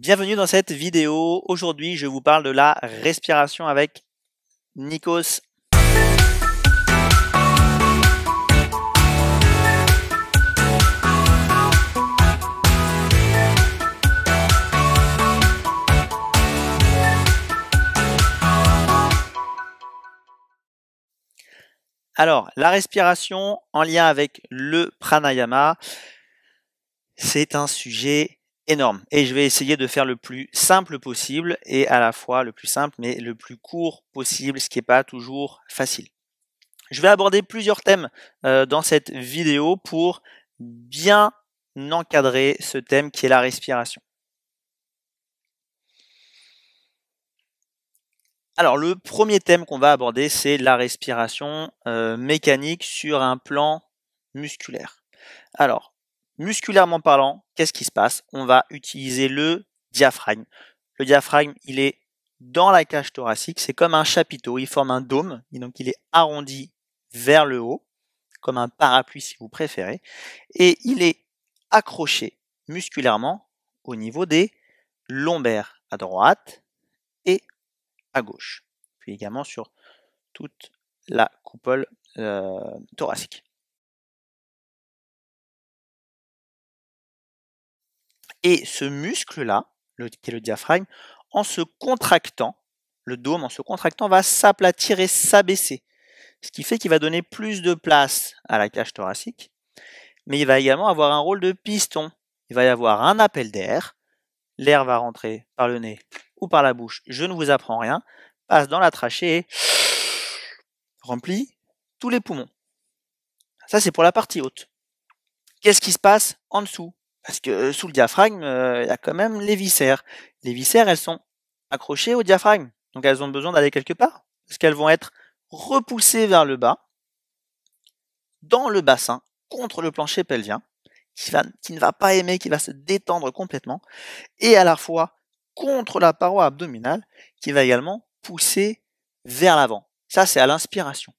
Bienvenue dans cette vidéo. Aujourd'hui, je vous parle de la respiration avec Nikos. Alors, la respiration en lien avec le pranayama, c'est un sujet énorme. Et je vais essayer de faire le plus simple possible et à la fois le plus simple mais le plus court possible, ce qui n'est pas toujours facile. Je vais aborder plusieurs thèmes euh, dans cette vidéo pour bien encadrer ce thème qui est la respiration. Alors le premier thème qu'on va aborder, c'est la respiration euh, mécanique sur un plan musculaire. Alors, musculairement parlant, qu'est-ce qui se passe On va utiliser le diaphragme. Le diaphragme, il est dans la cage thoracique, c'est comme un chapiteau, il forme un dôme, donc il est arrondi vers le haut, comme un parapluie si vous préférez, et il est accroché musculairement au niveau des lombaires à droite et à gauche, puis également sur toute la coupole euh, thoracique. Et ce muscle-là, le, qui est le diaphragme, en se contractant, le dôme en se contractant va s'aplatir et s'abaisser. Ce qui fait qu'il va donner plus de place à la cage thoracique, mais il va également avoir un rôle de piston. Il va y avoir un appel d'air, l'air va rentrer par le nez ou par la bouche, je ne vous apprends rien, passe dans la trachée et remplit tous les poumons. Ça, c'est pour la partie haute. Qu'est-ce qui se passe en dessous parce que sous le diaphragme, euh, il y a quand même les viscères. Les viscères, elles sont accrochées au diaphragme. Donc elles ont besoin d'aller quelque part. Parce qu'elles vont être repoussées vers le bas, dans le bassin, contre le plancher pelvien, qui, va, qui ne va pas aimer, qui va se détendre complètement. Et à la fois contre la paroi abdominale, qui va également pousser vers l'avant. Ça, c'est à l'inspiration.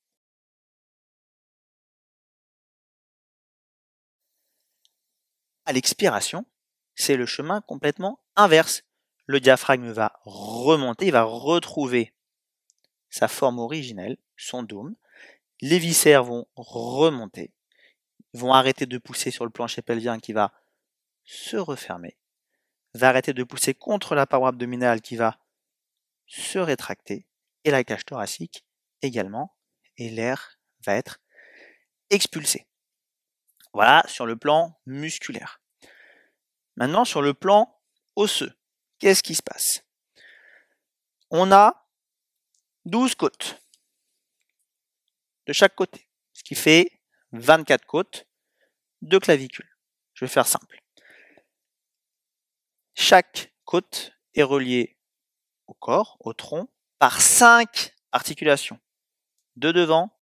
à l'expiration, c'est le chemin complètement inverse. Le diaphragme va remonter, il va retrouver sa forme originelle, son dôme. Les viscères vont remonter, vont arrêter de pousser sur le plancher pelvien qui va se refermer, va arrêter de pousser contre la paroi abdominale qui va se rétracter, et la cage thoracique également, et l'air va être expulsé. Voilà, sur le plan musculaire. Maintenant, sur le plan osseux, qu'est-ce qui se passe On a 12 côtes de chaque côté, ce qui fait 24 côtes de clavicules. Je vais faire simple. Chaque côte est reliée au corps, au tronc, par 5 articulations. De devant,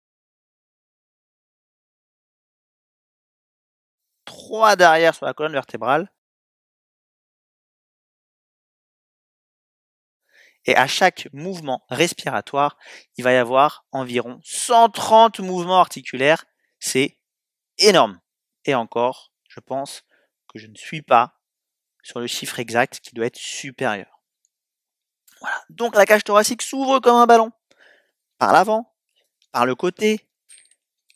3 derrière sur la colonne vertébrale. Et à chaque mouvement respiratoire, il va y avoir environ 130 mouvements articulaires. C'est énorme. Et encore, je pense que je ne suis pas sur le chiffre exact qui doit être supérieur. Voilà. Donc la cage thoracique s'ouvre comme un ballon. Par l'avant, par le côté,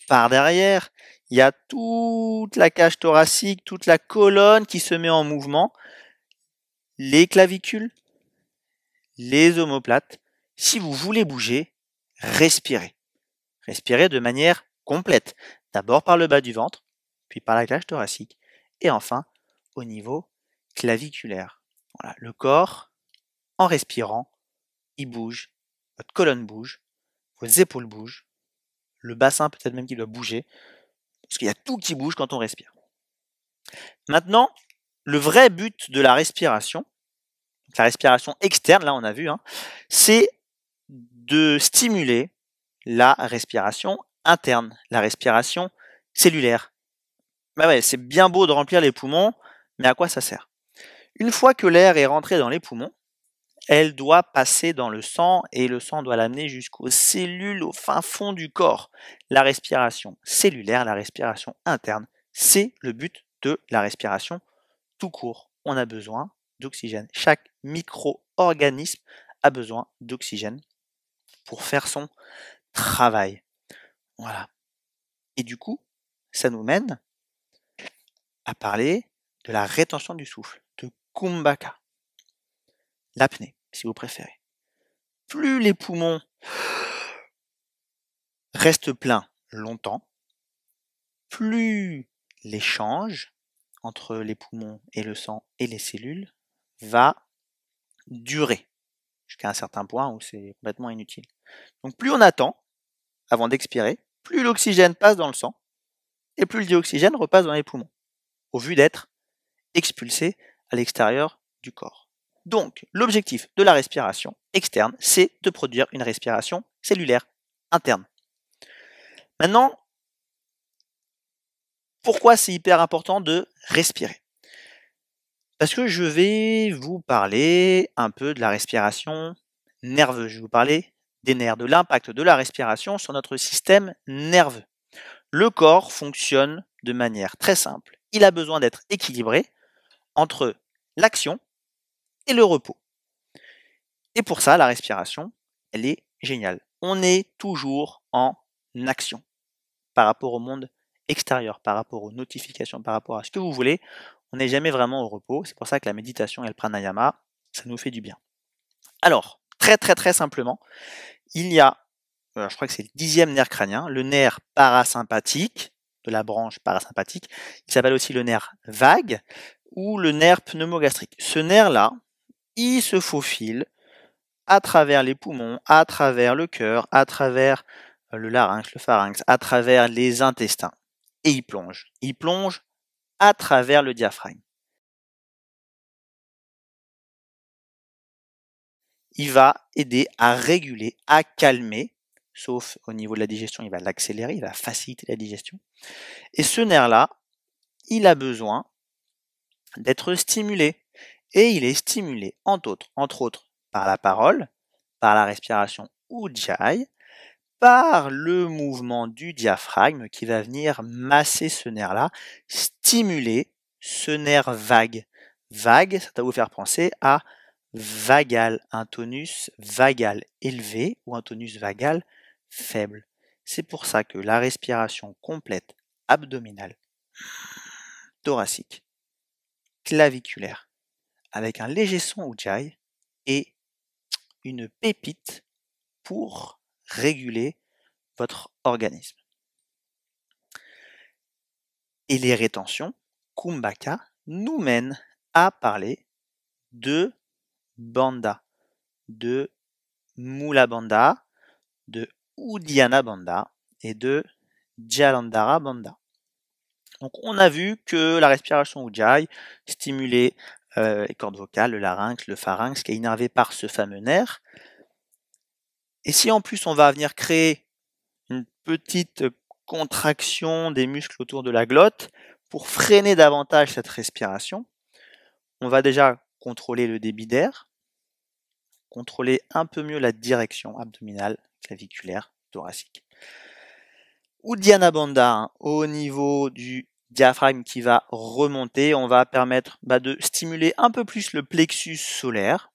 par derrière il y a toute la cage thoracique, toute la colonne qui se met en mouvement, les clavicules, les omoplates. Si vous voulez bouger, respirez. Respirez de manière complète. D'abord par le bas du ventre, puis par la cage thoracique, et enfin au niveau claviculaire. le corps, en respirant, il bouge, votre colonne bouge, vos épaules bougent, le bassin peut-être même qui doit bouger, parce qu'il y a tout qui bouge quand on respire. Maintenant, le vrai but de la respiration, la respiration externe, là on a vu, hein, c'est de stimuler la respiration interne, la respiration cellulaire. Bah ouais, c'est bien beau de remplir les poumons, mais à quoi ça sert Une fois que l'air est rentré dans les poumons, elle doit passer dans le sang et le sang doit l'amener jusqu'aux cellules au fin fond du corps. La respiration cellulaire, la respiration interne, c'est le but de la respiration tout court. On a besoin d'oxygène. Chaque micro-organisme a besoin d'oxygène pour faire son travail. Voilà. Et du coup, ça nous mène à parler de la rétention du souffle, de kumbhaka, l'apnée si vous préférez. Plus les poumons restent pleins longtemps, plus l'échange entre les poumons et le sang et les cellules va durer jusqu'à un certain point où c'est complètement inutile. Donc plus on attend avant d'expirer, plus l'oxygène passe dans le sang et plus le dioxygène repasse dans les poumons, au vu d'être expulsé à l'extérieur du corps. Donc, l'objectif de la respiration externe, c'est de produire une respiration cellulaire interne. Maintenant, pourquoi c'est hyper important de respirer Parce que je vais vous parler un peu de la respiration nerveuse. Je vais vous parler des nerfs, de l'impact de la respiration sur notre système nerveux. Le corps fonctionne de manière très simple. Il a besoin d'être équilibré entre l'action et le repos. Et pour ça, la respiration, elle est géniale. On est toujours en action par rapport au monde extérieur, par rapport aux notifications, par rapport à ce que vous voulez. On n'est jamais vraiment au repos. C'est pour ça que la méditation et le pranayama, ça nous fait du bien. Alors, très très très simplement, il y a, euh, je crois que c'est le dixième nerf crânien, le nerf parasympathique, de la branche parasympathique, qui s'appelle aussi le nerf vague ou le nerf pneumogastrique. Ce nerf-là, il se faufile à travers les poumons, à travers le cœur, à travers euh, le larynx, le pharynx, à travers les intestins. Et il plonge. Il plonge à travers le diaphragme. Il va aider à réguler, à calmer, sauf au niveau de la digestion, il va l'accélérer, il va faciliter la digestion. Et ce nerf-là, il a besoin d'être stimulé et il est stimulé entre autres, entre autres par la parole, par la respiration ou jai, par le mouvement du diaphragme qui va venir masser ce nerf-là, stimuler ce nerf vague. Vague, ça va vous faire penser à vagal, un tonus vagal élevé ou un tonus vagal faible. C'est pour ça que la respiration complète abdominale, thoracique, claviculaire, avec un léger son ujjayi et une pépite pour réguler votre organisme. Et les rétentions, Kumbhaka, nous mènent à parler de Banda, de Mula Banda, de Uddiyana Banda et de Jalandhara Banda. Donc on a vu que la respiration Ujjayi stimulait euh, les cordes vocales, le larynx, le pharynx, qui est innervé par ce fameux nerf. Et si en plus on va venir créer une petite contraction des muscles autour de la glotte pour freiner davantage cette respiration, on va déjà contrôler le débit d'air, contrôler un peu mieux la direction abdominale, claviculaire, thoracique. Ou Diana Banda, hein, au niveau du diaphragme qui va remonter. On va permettre bah, de stimuler un peu plus le plexus solaire,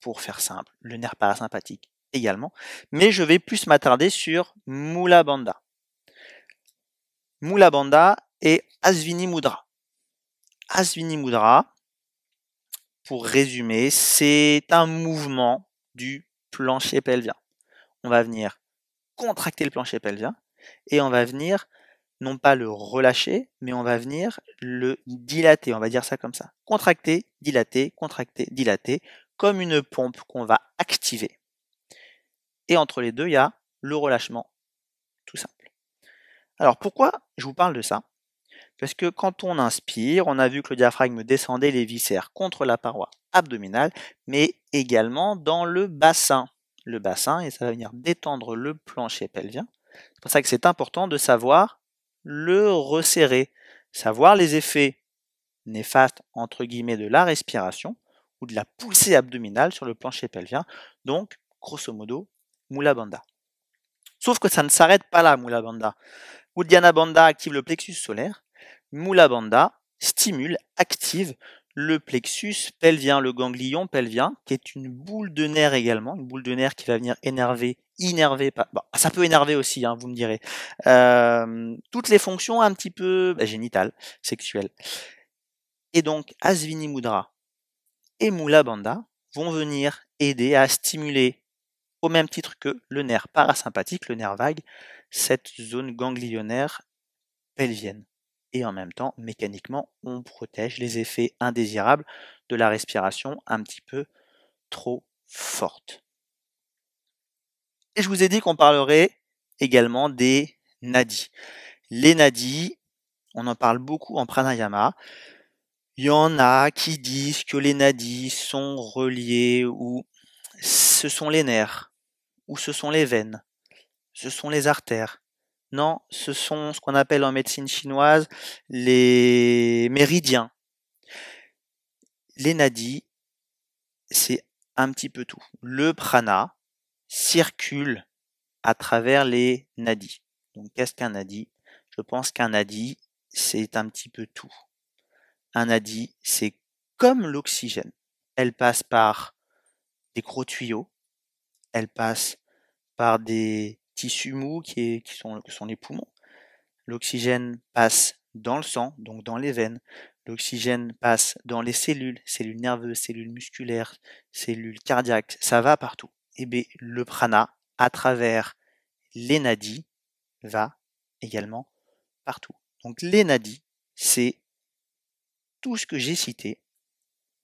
pour faire simple, le nerf parasympathique également. Mais je vais plus m'attarder sur Mula Bandha. Mula Bandha et Asvini Mudra. Asvini Mudra, pour résumer, c'est un mouvement du plancher pelvien. On va venir contracter le plancher pelvien et on va venir non pas le relâcher, mais on va venir le dilater, on va dire ça comme ça. Contracter, dilater, contracter, dilater, comme une pompe qu'on va activer. Et entre les deux, il y a le relâchement, tout simple. Alors pourquoi je vous parle de ça Parce que quand on inspire, on a vu que le diaphragme descendait les viscères contre la paroi abdominale, mais également dans le bassin. Le bassin, et ça va venir détendre le plancher pelvien. C'est pour ça que c'est important de savoir le resserrer, savoir les effets néfastes entre guillemets de la respiration ou de la poussée abdominale sur le plancher pelvien. Donc, grosso modo, Mula Sauf que ça ne s'arrête pas là, Mula Bandha. Uddiyana Bandha active le plexus solaire. Mula stimule, active le plexus pelvien, le ganglion pelvien, qui est une boule de nerfs également, une boule de nerfs qui va venir énerver énervé ça peut énerver aussi, hein, vous me direz, euh, toutes les fonctions un petit peu bah, génitales, sexuelles. Et donc, Asvini Mudra et Mula vont venir aider à stimuler, au même titre que le nerf parasympathique, le nerf vague, cette zone ganglionnaire pelvienne. Et en même temps, mécaniquement, on protège les effets indésirables de la respiration un petit peu trop forte. Et je vous ai dit qu'on parlerait également des nadis. Les nadis, on en parle beaucoup en pranayama. Il y en a qui disent que les nadis sont reliés ou ce sont les nerfs, ou ce sont les veines, ce sont les artères. Non, ce sont ce qu'on appelle en médecine chinoise les méridiens. Les nadis, c'est un petit peu tout. Le prana, circule à travers les nadis. Donc qu'est-ce qu'un nadi Je pense qu'un nadi, c'est un petit peu tout. Un nadi, c'est comme l'oxygène. Elle passe par des gros tuyaux, elle passe par des tissus mous qui, sont, sont les poumons. L'oxygène passe dans le sang, donc dans les veines. L'oxygène passe dans les cellules, cellules nerveuses, cellules musculaires, cellules cardiaques, ça va partout. Et eh bien, le prana, à travers les nadis, va également partout. Donc les nadis, c'est tout ce que j'ai cité,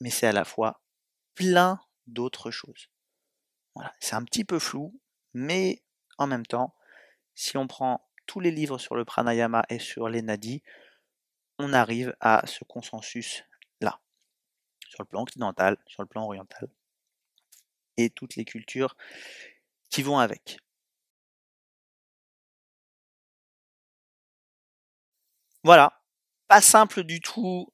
mais c'est à la fois plein d'autres choses. Voilà, c'est un petit peu flou, mais en même temps, si on prend tous les livres sur le pranayama et sur les nadis, on arrive à ce consensus là, sur le plan occidental, sur le plan oriental, et toutes les cultures qui vont avec. Voilà, pas simple du tout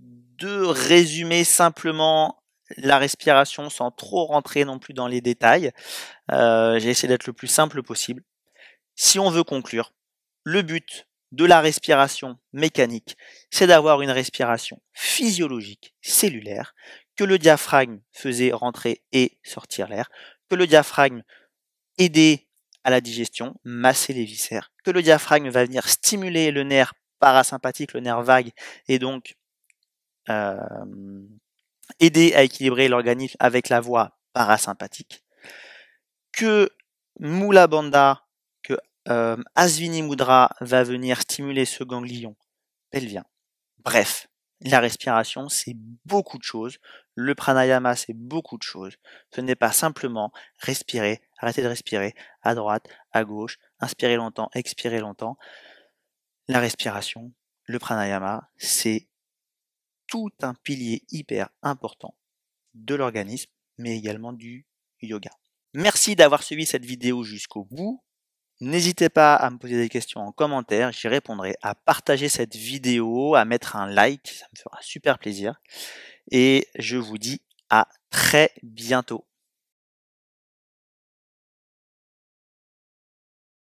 de résumer simplement la respiration sans trop rentrer non plus dans les détails. Euh, j'ai essayé d'être le plus simple possible. Si on veut conclure, le but de la respiration mécanique, c'est d'avoir une respiration physiologique, cellulaire, que le diaphragme faisait rentrer et sortir l'air, que le diaphragme aidait à la digestion, masser les viscères, que le diaphragme va venir stimuler le nerf parasympathique, le nerf vague, et donc euh, aider à équilibrer l'organisme avec la voix parasympathique, que Mula que euh, Asvini Mudra va venir stimuler ce ganglion pelvien. Bref, la respiration, c'est beaucoup de choses. Le pranayama, c'est beaucoup de choses. Ce n'est pas simplement respirer, arrêter de respirer à droite, à gauche, inspirer longtemps, expirer longtemps. La respiration, le pranayama, c'est tout un pilier hyper important de l'organisme, mais également du yoga. Merci d'avoir suivi cette vidéo jusqu'au bout. N'hésitez pas à me poser des questions en commentaire, j'y répondrai, à partager cette vidéo, à mettre un like, ça me fera super plaisir. Et je vous dis à très bientôt.